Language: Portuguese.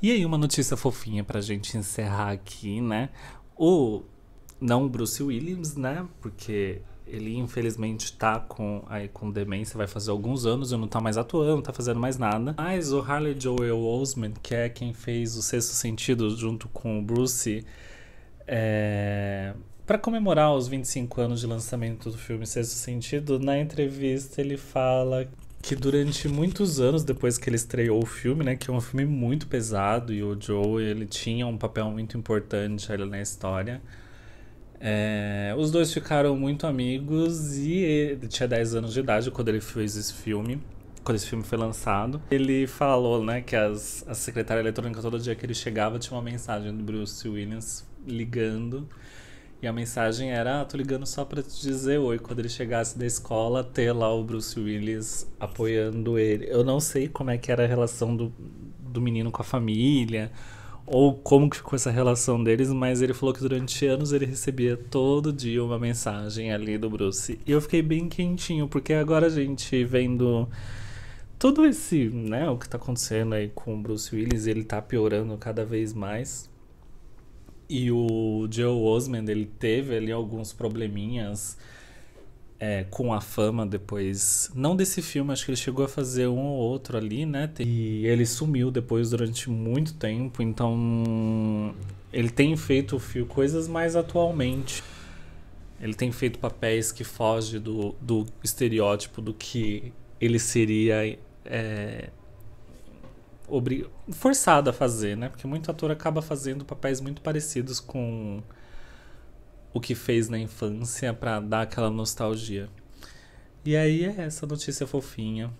E aí, uma notícia fofinha pra gente encerrar aqui, né? O. Não Bruce Williams, né? Porque ele infelizmente tá com, aí, com demência, vai fazer alguns anos e não tá mais atuando, não tá fazendo mais nada. Mas o Harley Joel Osment, que é quem fez o Sexto Sentido junto com o Bruce, é... para comemorar os 25 anos de lançamento do filme Sexto Sentido, na entrevista ele fala que durante muitos anos depois que ele estreou o filme, né, que é um filme muito pesado e o Joe ele tinha um papel muito importante ali na história. É, os dois ficaram muito amigos e ele tinha 10 anos de idade quando ele fez esse filme, quando esse filme foi lançado. Ele falou, né, que as, a secretária eletrônica todo dia que ele chegava tinha uma mensagem do Bruce Williams ligando e a mensagem era: ah, tô ligando só pra te dizer oi. Quando ele chegasse da escola, ter lá o Bruce Willis apoiando ele. Eu não sei como é que era a relação do, do menino com a família, ou como que ficou essa relação deles, mas ele falou que durante anos ele recebia todo dia uma mensagem ali do Bruce. E eu fiquei bem quentinho, porque agora a gente vendo tudo esse, né, o que tá acontecendo aí com o Bruce Willis, ele tá piorando cada vez mais. E o Joe Osmond, ele teve ali alguns probleminhas é, com a fama depois. Não desse filme, acho que ele chegou a fazer um ou outro ali, né? E ele sumiu depois durante muito tempo, então ele tem feito coisas mais atualmente. Ele tem feito papéis que fogem do, do estereótipo do que ele seria é, obrig... forçado a fazer, né? Porque muito ator acaba fazendo papéis muito parecidos com o que fez na infância para dar aquela nostalgia. E aí é essa notícia fofinha.